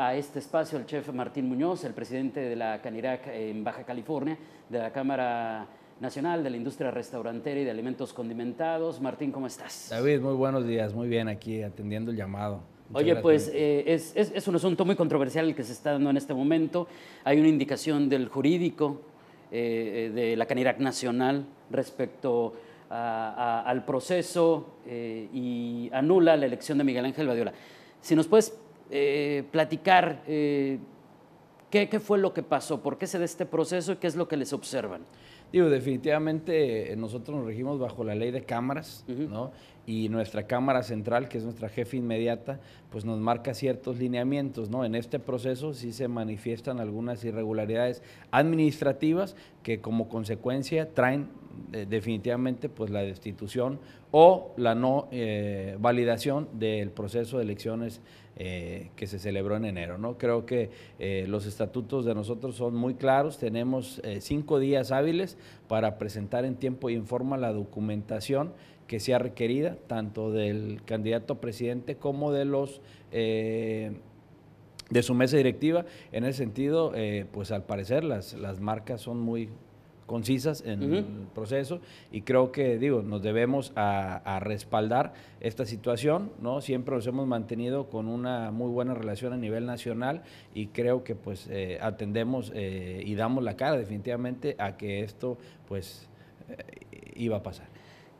a este espacio el chef Martín Muñoz, el presidente de la Canirac en Baja California, de la Cámara Nacional de la Industria Restaurantera y de Alimentos Condimentados. Martín, ¿cómo estás? David, muy buenos días, muy bien aquí atendiendo el llamado. Oye, pues eh, es, un asunto muy controversial el que se está dando en este momento. Hay una indicación del jurídico eh, eh, de la Canirac Nacional respecto al proceso y anula la elección de Miguel Ángel Badiola. Si nos puedes eh, platicar eh, qué, fue lo que pasó, por qué se da este proceso y qué es lo que les observan. Digo, definitivamente eh, nosotros nos regimos bajo la ley de cámaras, ¿no? y nuestra cámara central, que es nuestra jefe inmediata, pues nos marca ciertos lineamientos, ¿no? En este proceso sí se manifiestan algunas irregularidades administrativas que como consecuencia traen eh, definitivamente pues la destitución o la no eh, validación del proceso de elecciones eh, que se celebró en enero. ¿no? Creo que los estatutos de nosotros son muy claros, tenemos cinco días hábiles para presentar en tiempo y en forma la documentación que sea requerida, tanto del candidato presidente como de los eh, de su mesa directiva. En ese sentido, eh, pues al parecer las, las marcas son muy concisas en el proceso y creo que, digo, nos debemos a, respaldar esta situación, ¿no? Siempre nos hemos mantenido con una muy buena relación a nivel nacional y creo que pues eh, atendemos y damos la cara definitivamente a que esto pues iba a pasar.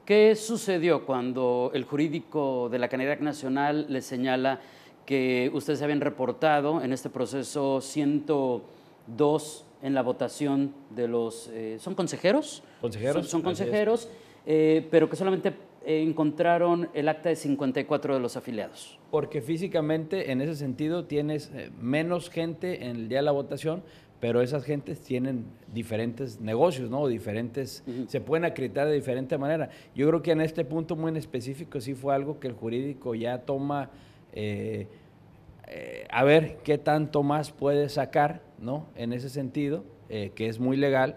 ¿Qué sucedió cuando el jurídico de la Canidad Nacional le señala que ustedes habían reportado en este proceso 102 en la votación de los... Eh, ¿Son consejeros? Consejeros. Son, consejeros, eh, pero que solamente encontraron el acta de 54 de los afiliados. Porque físicamente, en ese sentido, tienes eh, menos gente en el día de la votación, pero esas gentes tienen diferentes negocios, ¿no? Diferentes, se pueden acreditar de diferente manera. Yo creo que en este punto muy en específico sí fue algo que el jurídico ya toma, eh, eh, a ver qué tanto más puede sacar, ¿no? En ese sentido, eh, que es muy legal,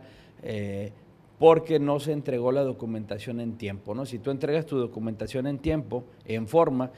porque no se entregó la documentación en tiempo, ¿no? Si tú entregas tu documentación en tiempo, en forma,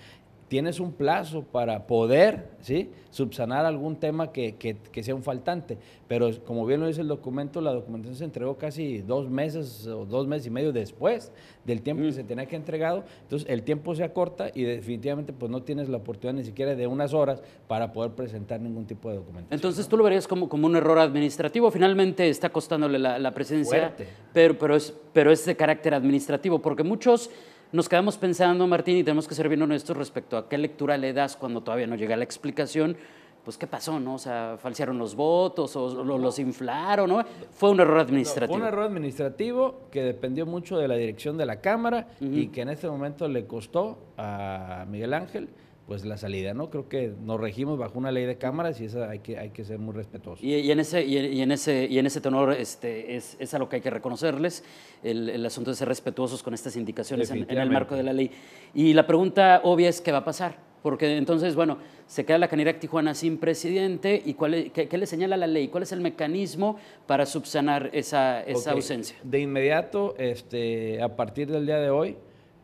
tienes un plazo para poder ¿sí? subsanar algún tema que, sea un faltante. Pero como bien lo dice el documento, la documentación se entregó casi dos meses o dos meses y medio después del tiempo que mm. se tenía que entregado. Entonces el tiempo se acorta y definitivamente pues no tienes la oportunidad ni siquiera de unas horas para poder presentar ningún tipo de documentación. Entonces tú lo verías como, como un error administrativo. Finalmente está costándole la, presencia, pero, pero, es, pero es de carácter administrativo, porque muchos nos quedamos pensando, Martín, y tenemos que ser bien honestos respecto a qué lectura le das cuando todavía no llega la explicación. Pues, ¿qué pasó? ¿No? O sea, falsearon los votos o, los inflaron, ¿no? Fue un error administrativo. fue un error administrativo que dependió mucho de la dirección de la Cámara y que en ese momento le costó a Miguel Ángel pues la salida, ¿no? Creo que nos regimos bajo una ley de cámaras y esa hay que, hay que ser muy respetuosos. Y, en ese, y, en ese, y en ese tenor este, es, es a lo que hay que reconocerles, el, el asunto de ser respetuosos con estas indicaciones en, el marco de la ley. Y la pregunta obvia es, ¿qué va a pasar? Porque entonces, bueno, se queda la Canirac Tijuana sin presidente y cuál, qué, le señala la ley, cuál es el mecanismo para subsanar esa, esa ausencia. De inmediato, este, a partir del día de hoy,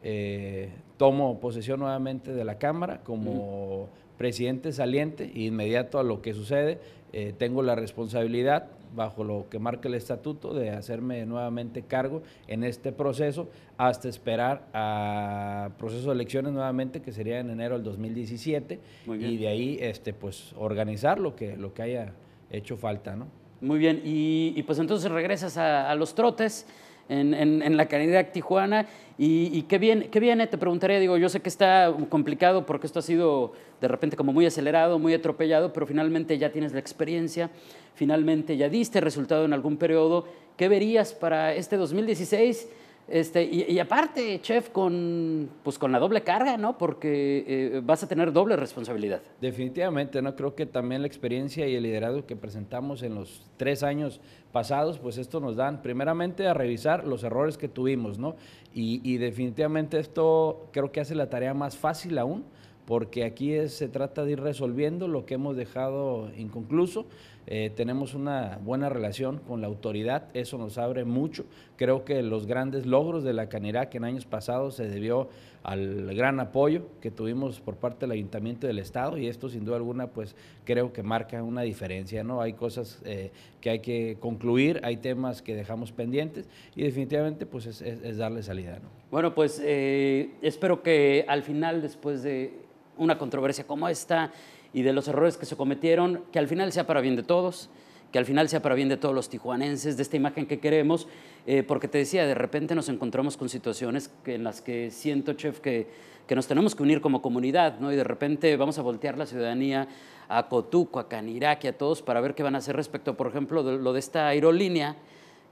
eh, tomo posesión nuevamente de la Cámara como presidente saliente e inmediato a lo que sucede. Eh, tengo la responsabilidad, bajo lo que marca el estatuto, de hacerme nuevamente cargo en este proceso hasta esperar a proceso de elecciones nuevamente, que sería en enero del 2017, y de ahí este, pues, organizar lo que, lo que haya hecho falta. ¿no? Muy bien, y, pues entonces regresas a los trotes en, en, la Caridad Tijuana. Y, y, qué bien, qué bien, eh, te preguntaría, digo, yo sé que está complicado porque esto ha sido de repente como muy acelerado, muy atropellado, pero finalmente ya tienes la experiencia, finalmente ya diste resultado en algún periodo. ¿Qué verías para este 2016? Este, y, aparte, chef, con, pues con la doble carga, ¿no? Porque eh, vas a tener doble responsabilidad. Definitivamente, ¿no? Creo que también la experiencia y el liderazgo que presentamos en los tres años pasados, pues esto nos dan primeramente a revisar los errores que tuvimos, ¿no? Y, definitivamente esto creo que hace la tarea más fácil aún, porque aquí se trata de ir resolviendo lo que hemos dejado inconcluso eh, tenemos una buena relación con la autoridad, eso nos abre mucho. Creo que los grandes logros de la que en años pasados se debió al gran apoyo que tuvimos por parte del Ayuntamiento del Estado y esto sin duda alguna pues creo que marca una diferencia, ¿no? Hay cosas eh, que hay que concluir, hay temas que dejamos pendientes y definitivamente pues es, darle salida, ¿no? Bueno, pues eh, espero que al final, después de una controversia como esta, y de los errores que se cometieron, que al final sea para bien de todos, que al final sea para bien de todos los tijuanenses, de esta imagen que queremos, eh, porque te decía, de repente nos encontramos con situaciones en las que siento, chef, que, que nos tenemos que unir como comunidad, ¿no? Y de repente vamos a voltear la ciudadanía a Cotuco, a Canirac a todos para ver qué van a hacer respecto, por ejemplo, de lo de esta aerolínea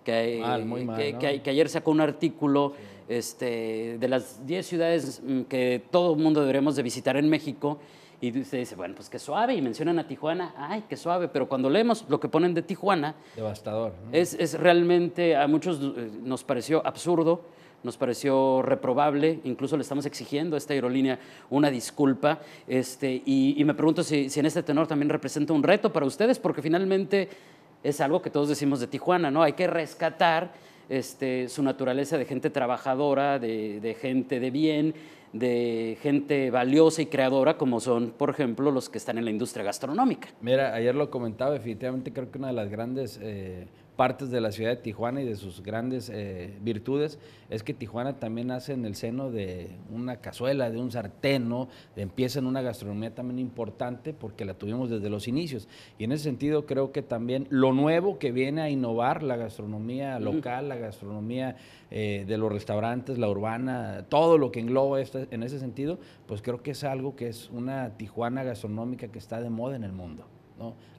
que, que, que, ayer sacó un artículo este, de las 10 ciudades mm, que todo el mundo deberemos de visitar en México y usted dice, bueno, pues qué suave, y mencionan a Tijuana, ay, qué suave, pero cuando leemos lo que ponen de Tijuana... Devastador. Es, realmente, a muchos eh, nos pareció absurdo, nos pareció reprobable, incluso le estamos exigiendo a esta aerolínea una disculpa, este, y, me pregunto si, si en este tenor también representa un reto para ustedes, porque finalmente es algo que todos decimos de Tijuana, ¿no? Hay que rescatar este, su naturaleza de gente trabajadora, de, de, gente de bien, de gente valiosa y creadora como son, por ejemplo, los que están en la industria gastronómica. Mira, ayer lo comentaba, definitivamente creo que una de las grandes eh, partes de la ciudad de Tijuana y de sus grandes eh, virtudes es que Tijuana también nace en el seno de una cazuela, de un sartén, ¿no? empieza en una gastronomía también importante porque la tuvimos desde los inicios. Y en ese sentido creo que también lo nuevo que viene a innovar la gastronomía local, la gastronomía eh, de los restaurantes, la urbana, todo lo que engloba esto, en ese sentido, pues creo que es algo que es una Tijuana gastronómica que está de moda en el mundo.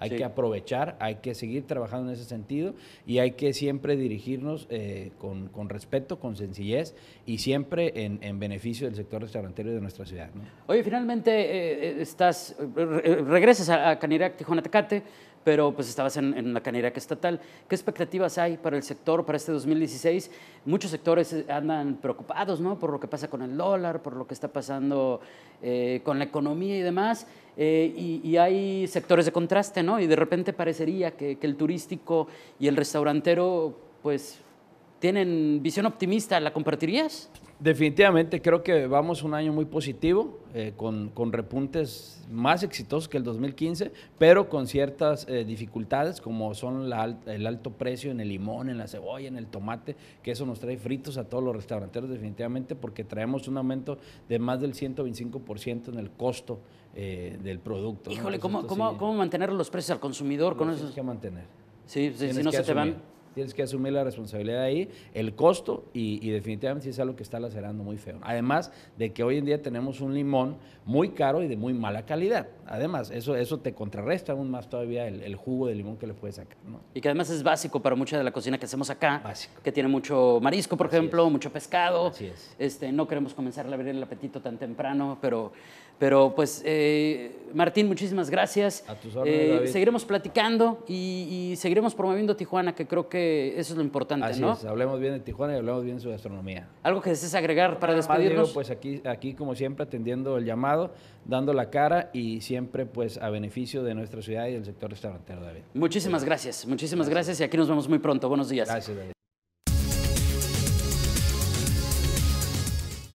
Hay que aprovechar, hay que seguir trabajando en ese sentido y hay que siempre dirigirnos eh, con, respeto, con sencillez y siempre en, beneficio del sector restaurantero y de nuestra ciudad. Oye, finalmente eh, eh, estás, regresas a, Canirac, Tijuana, Tecate, pero pues estabas en, la cantera estatal. ¿Qué expectativas hay para el sector, para este 2016? Muchos sectores eh, andan preocupados, ¿no? Por lo que pasa con el dólar, por lo que está pasando eh, con la economía y demás. Eh, y, hay sectores de contraste, ¿no? Y de repente parecería que, que el turístico y el restaurantero, pues, tienen visión optimista. ¿La compartirías? Definitivamente creo que vamos un año muy positivo, eh, con, repuntes más exitosos que el 2015, pero con ciertas eh, dificultades como son el alto precio en el limón, en la cebolla, en el tomate, que eso nos trae fritos a todos los restauranteros definitivamente porque traemos un aumento de más del 125% en el costo eh, del producto. Híjole, ¿cómo, mantener los precios al consumidor con eso? Tienes que mantener. Sí, si, no se te van... Tienes que asumir la responsabilidad ahí, el costo y, definitivamente es algo que está lacerando muy feo. Además de que hoy en día tenemos un limón muy caro y de muy mala calidad. Además, eso, eso te contrarresta aún más todavía el, jugo de limón que le puedes sacar. Y que además es básico para mucha de la cocina que hacemos acá, básico. que tiene mucho marisco, por ejemplo, mucho pescado. Así es. Este, no queremos comenzar a abrir el apetito tan temprano, pero, pero pues, eh, Martín, muchísimas gracias. A tus órdenes, eh, Seguiremos platicando y seguiremos promoviendo Tijuana, que creo que eso es lo importante, Así ¿no? Es, hablemos bien de Tijuana y hablemos bien de su gastronomía. ¿Algo que desees agregar para despedirnos? pues aquí, aquí, como siempre, atendiendo el llamado, dando la cara y siempre pues a beneficio de nuestra ciudad y del sector restaurantero, David. Muchísimas gracias, muchísimas gracias. gracias y aquí nos vemos muy pronto. Buenos días. Gracias, David.